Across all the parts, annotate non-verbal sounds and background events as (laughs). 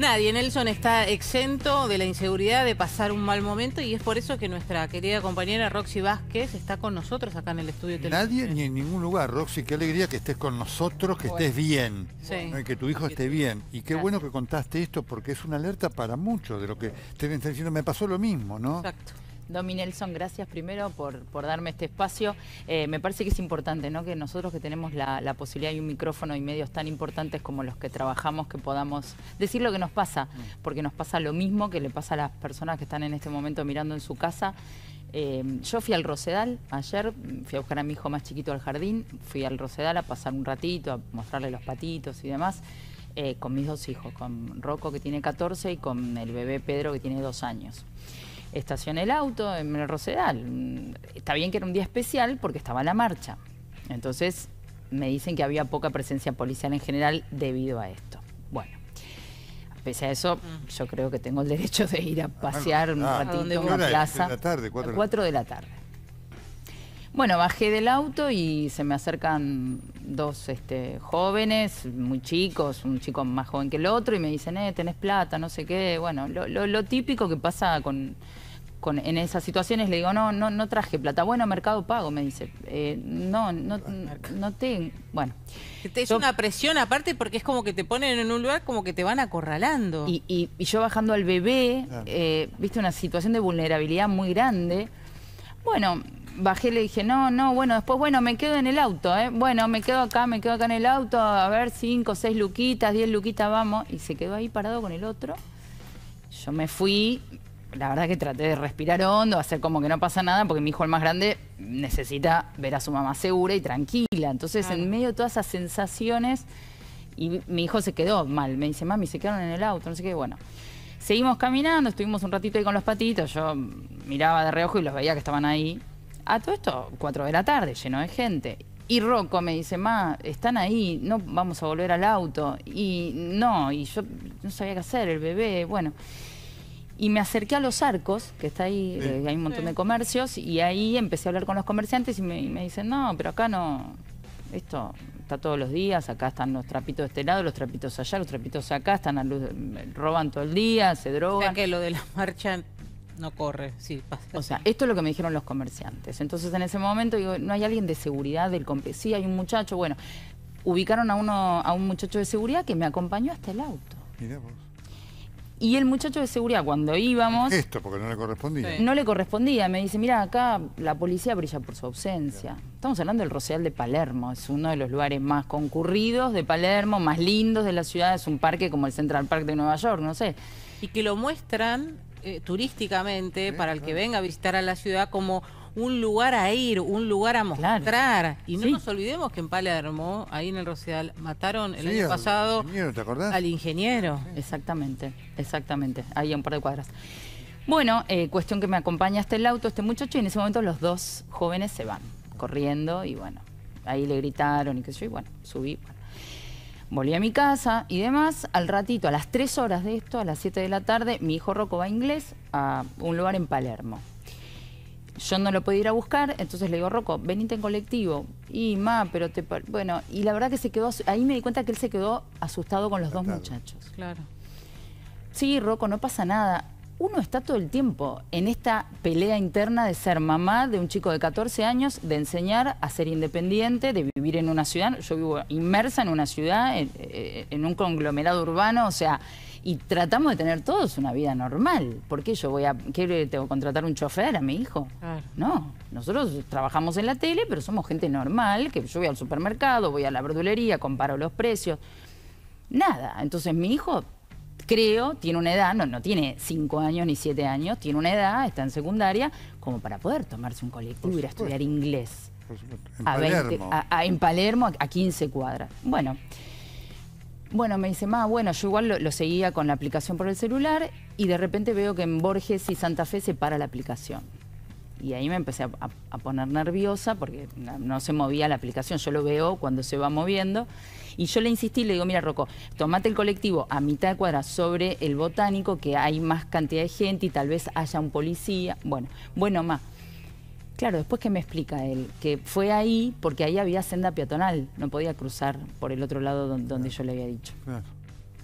Nadie, Nelson, está exento de la inseguridad de pasar un mal momento y es por eso que nuestra querida compañera Roxy Vázquez está con nosotros acá en el estudio. Nadie ni en ningún lugar. Roxy, qué alegría que estés con nosotros, que estés bien, y que tu hijo esté bien. Y qué bueno que contaste esto porque es una alerta para muchos de lo que te están diciendo. Me pasó lo mismo, ¿no? Exacto. Domi Nelson, gracias primero por, darme este espacio. Eh, me parece que es importante ¿no? que nosotros que tenemos la, posibilidad y un micrófono y medios tan importantes como los que trabajamos, que podamos decir lo que nos pasa, mm. porque nos pasa lo mismo que le pasa a las personas que están en este momento mirando en su casa. Eh, yo fui al Rosedal ayer, fui a buscar a mi hijo más chiquito al jardín, fui al Rosedal a pasar un ratito, a mostrarle los patitos y demás. Eh, con mis dos hijos, con Rocco que tiene 14 y con el bebé Pedro que tiene 2 años estacioné el auto en el Rosedal. Está bien que era un día especial porque estaba en la marcha. Entonces me dicen que había poca presencia policial en general debido a esto. Bueno, pese a eso, mm. yo creo que tengo el derecho de ir a ah, pasear ah, un ah, ratito en una plaza. tarde. 4 de la tarde. Bueno, bajé del auto y se me acercan dos este, jóvenes, muy chicos, un chico más joven que el otro, y me dicen, eh, tenés plata, no sé qué. Bueno, lo, típico que pasa con, en esas situaciones le digo, no, no, no traje plata. Bueno, Mercado Pago, me dice. Eh, no, no, no te... Bueno. Es una presión aparte porque es como que te ponen en un lugar como que te van acorralando. Y, yo bajando al bebé, eh, viste, una situación de vulnerabilidad muy grande. Bueno, bajé y le dije, no, no, bueno, después, bueno, me quedo en el auto, ¿eh? Bueno, me quedo acá, me quedo acá en el auto, a ver, cinco, seis luquitas, diez luquitas, vamos. Y se quedó ahí parado con el otro. Yo me fui, la verdad que traté de respirar hondo, hacer como que no pasa nada, porque mi hijo el más grande necesita ver a su mamá segura y tranquila. Entonces, en medio de todas esas sensaciones, y mi hijo se quedó mal, me dice, mami, se quedaron en el auto, no sé qué, bueno. Seguimos caminando, estuvimos un ratito ahí con los patitos, yo miraba de reojo y los veía que estaban ahí. A todo esto, 4 de la tarde, lleno de gente. Y Rocco me dice, ma, están ahí, no vamos a volver al auto. Y no, y yo no sabía qué hacer, el bebé, bueno. Y me acerqué a los arcos, que está ahí, eh, hay un montón de comercios, y ahí empecé a hablar con los comerciantes y me, dicen, no, pero acá no, esto está todos los días, acá están los trapitos de este lado, los trapitos allá, los trapitos acá, están a roban todo el día, se drogan. ¿Qué es que lo de la marcha no corre, sí, pasa. O sea, esto es lo que me dijeron los comerciantes. Entonces en ese momento digo, ¿no hay alguien de seguridad del compesía Sí, hay un muchacho, bueno. Ubicaron a, uno, a un muchacho de seguridad que me acompañó hasta el auto. Mirá Y el muchacho de seguridad, cuando íbamos... Esto, porque no le correspondía. No le correspondía. Me dice, mira, acá la policía brilla por su ausencia. Estamos hablando del Roceal de Palermo. Es uno de los lugares más concurridos de Palermo, más lindos de la ciudad. Es un parque como el Central Park de Nueva York, no sé. Y que lo muestran eh, turísticamente para el que venga a visitar a la ciudad como un lugar a ir, un lugar a mostrar. Y no nos olvidemos que en Palermo, ahí en el Rosedal, mataron el año pasado al ingeniero. Exactamente, exactamente, ahí a un par de cuadras. Bueno, eh, cuestión que me acompaña hasta este el auto este muchacho y en ese momento los dos jóvenes se van corriendo y bueno, ahí le gritaron y qué sé yo, y bueno, subí. Volví a mi casa y demás. Al ratito, a las 3 horas de esto, a las 7 de la tarde, mi hijo Rocco va a inglés a un lugar en Palermo. Yo no lo podía ir a buscar, entonces le digo, Rocco, venite en colectivo. Y, ma, pero te... Bueno, y la verdad que se quedó... Ahí me di cuenta que él se quedó asustado con los dos muchachos. Claro. Sí, Rocco, no pasa nada uno está todo el tiempo en esta pelea interna de ser mamá de un chico de 14 años, de enseñar a ser independiente, de vivir en una ciudad. Yo vivo inmersa en una ciudad, eh, en, un conglomerado urbano, o sea, y tratamos de tener todos una vida normal. ¿Por qué yo voy a qué, tengo que contratar un chofer a mi hijo? Claro. No, nosotros trabajamos en la tele, pero somos gente normal, que yo voy al supermercado, voy a la verdulería, comparo los precios. Nada, entonces mi hijo creo, tiene una edad, no, no tiene cinco años ni siete años, tiene una edad, está en secundaria, como para poder tomarse un colectivo y ir a estudiar inglés. en, a Palermo. a, Palermo, 15 cuadras. Bueno. Bueno, me dice, más bueno, yo igual lo, seguía con la aplicación por el celular y de repente veo que en Borges y Santa Fe se para la aplicación. Y ahí me empecé a, poner nerviosa porque no, se movía la aplicación, yo lo veo cuando se va moviendo. Y yo le insistí, le digo, mira Rocco, tomate el colectivo a mitad de cuadra sobre el botánico, que hay más cantidad de gente y tal vez haya un policía. Bueno, bueno, más. Claro, después que me explica él, que fue ahí porque ahí había senda peatonal, no podía cruzar por el otro lado donde, yo le había dicho. Claro.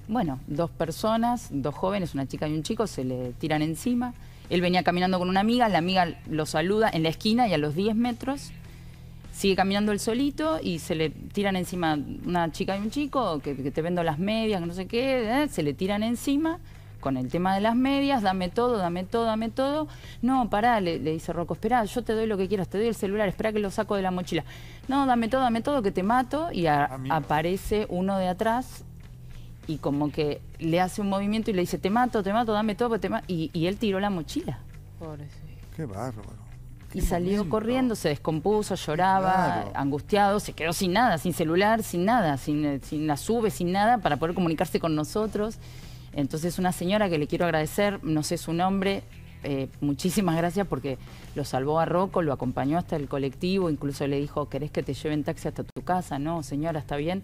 Bueno, dos personas, dos jóvenes, una chica y un chico, se le tiran encima. Él venía caminando con una amiga, la amiga lo saluda en la esquina y a los 10 metros sigue caminando él solito y se le tiran encima una chica y un chico, que, te vendo las medias, que no sé qué, ¿eh? se le tiran encima con el tema de las medias, dame todo, dame todo, dame todo. No, pará, le, dice Rocco, espera, yo te doy lo que quieras, te doy el celular, espera que lo saco de la mochila. No, dame todo, dame todo, que te mato. Y ah, aparece uno de atrás y como que le hace un movimiento y le dice, te mato, te mato, dame todo, te Y, él tiró la mochila. sí. Qué bárbaro. y salió corriendo, se descompuso, lloraba, angustiado, se quedó sin nada, sin celular, sin nada, sin, eh, sin la sube, sin nada, para poder comunicarse con nosotros. Entonces una señora que le quiero agradecer, no sé su nombre, eh, muchísimas gracias porque lo salvó a Rocco, lo acompañó hasta el colectivo, incluso le dijo, ¿querés que te lleven taxi hasta tu casa? No, señora, está bien.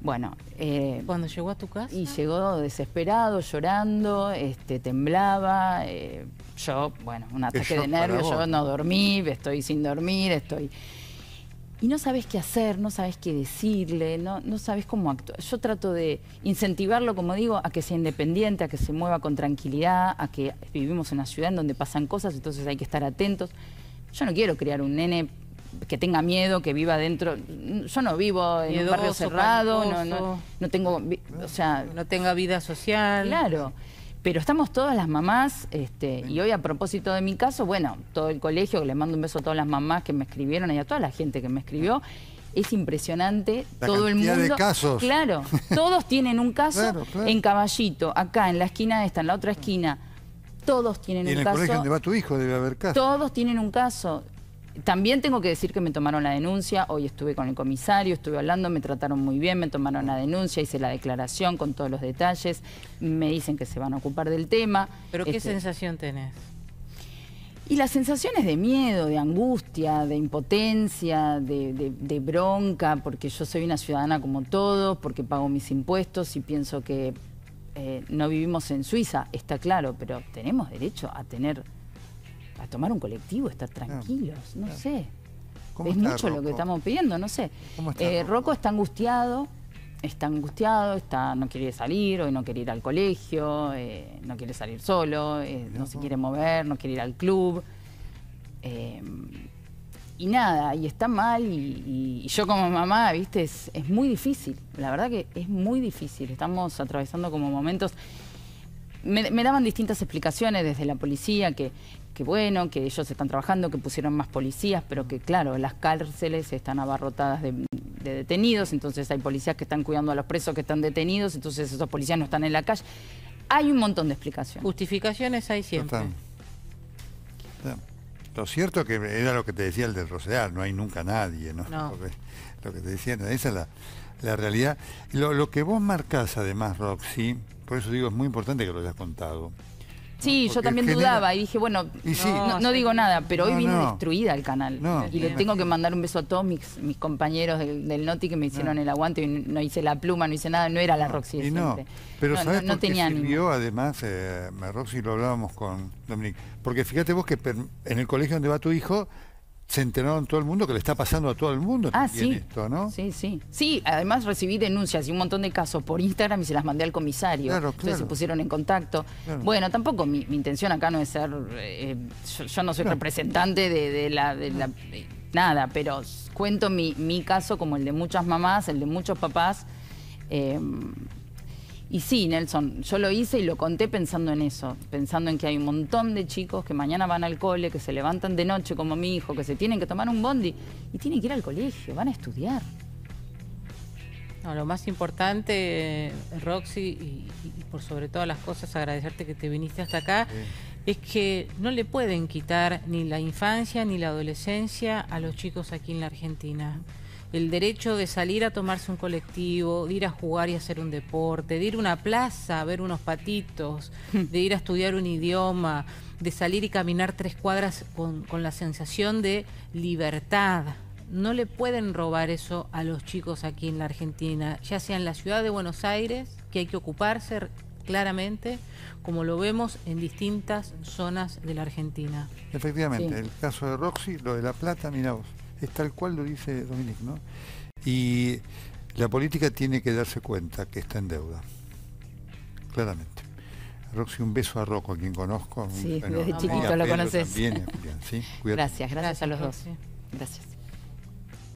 Bueno. Eh, ¿Cuando llegó a tu casa? Y llegó desesperado, llorando, este, temblaba. Eh, yo, bueno, un ataque de nervios, yo no dormí, estoy sin dormir, estoy. Y no sabes qué hacer, no sabes qué decirle, no, no sabes cómo actuar. Yo trato de incentivarlo, como digo, a que sea independiente, a que se mueva con tranquilidad, a que vivimos en una ciudad en donde pasan cosas, entonces hay que estar atentos. Yo no quiero crear un nene que tenga miedo, que viva dentro. Yo no vivo en un barrio cerrado, no, tengo, o sea... No tenga vida social. Claro. Pero estamos todas las mamás, este, y hoy a propósito de mi caso, bueno, todo el colegio, que le mando un beso a todas las mamás que me escribieron y a toda la gente que me escribió, es impresionante todo el mundo. Claro, (laughs) todos tienen un caso en Caballito, acá en la esquina esta, en la otra esquina. Todos tienen en un el Colegio donde va tu hijo debe haber caso. Todos tienen un caso. También tengo que decir que me tomaron la denuncia, hoy estuve con el comisario, estuve hablando, me trataron muy bien, me tomaron la denuncia, hice la declaración con todos los detalles, me dicen que se van a ocupar del tema. ¿Pero qué este, sensación tenés? Y las sensaciones de miedo, de angustia, de impotencia, de, bronca, porque yo soy una ciudadana como todos, porque pago mis impuestos y pienso que eh, no vivimos en Suiza, está claro, pero tenemos derecho a tener a tomar un colectivo, estar tranquilos, no, sé. es mucho lo que estamos pidiendo, no sé. está eh, Rocco? está angustiado, está angustiado, está, no quiere salir, hoy no quiere ir al colegio, eh, no quiere salir solo, eh, no se quiere mover, no quiere ir al club. y nada, y está mal, y, yo como mamá, viste, es, muy difícil, la verdad que es muy difícil, estamos atravesando como momentos... me daban distintas explicaciones desde la policía que, que bueno, que ellos están trabajando, que pusieron más policías, pero que claro, las cárceles están abarrotadas de, detenidos, entonces hay policías que están cuidando a los presos que están detenidos, entonces esos policías no están en la calle. Hay un montón de explicaciones. Justificaciones hay siempre. Lo cierto que era lo que te decía el de Rosedal, no hay nunca nadie, ¿no? lo que te decía esa es la, realidad. Lo, lo, que vos marcás además, Roxy, por eso digo, es muy importante que lo hayas contado, Sí, yo también dudaba y dije, bueno, no, digo nada, pero hoy vino destruida el canal. y le tengo que mandar un beso a todos mis, compañeros del, Noti que me hicieron el aguante, y no hice la pluma, no hice nada, no era la Roxy. Y no, pero ¿sabes por qué tenía sirvió, además, eh, Roxy lo hablábamos con Dominique, porque fíjate vos que en el colegio donde va tu hijo se enteraron todo el mundo que le está pasando a todo el mundo ah, sí. Sí, sí. Sí, además recibí denuncias y un montón de casos por Instagram y se las mandé al comisario. Claro, claro. Entonces se pusieron en contacto. Bueno, tampoco mi, intención acá no es ser. Eh, yo, no soy representante de, la. De la eh, nada, pero cuento mi, caso como el de muchas mamás, el de muchos papás. Eh, y sí, Nelson, yo lo hice y lo conté pensando en eso, pensando en que hay un montón de chicos que mañana van al cole, que se levantan de noche como mi hijo, que se tienen que tomar un bondi y tienen que ir al colegio, van a estudiar. lo más importante, eh, Roxy, y, por sobre todas las cosas, agradecerte que te viniste hasta acá, es que no le pueden quitar ni la infancia ni la adolescencia a los chicos aquí en la Argentina el derecho de salir a tomarse un colectivo, de ir a jugar y hacer un deporte, de ir a una plaza a ver unos patitos, (laughs) de ir a estudiar un idioma, de salir y caminar tres cuadras con, con la sensación de libertad. No le pueden robar eso a los chicos aquí en la Argentina, ya sea en la ciudad de Buenos Aires, que hay que ocuparse claramente, como lo vemos en distintas zonas de la Argentina. Efectivamente, el caso de Roxy, lo de La Plata, mira vos es tal cual lo dice Dominique, ¿no? Y la política tiene que darse cuenta que está en deuda, claramente. Roxy, un beso a Rocco, a quien conozco. Sí, desde chiquito lo conoces. (laughs) Gracias, gracias a los dos. Gracias.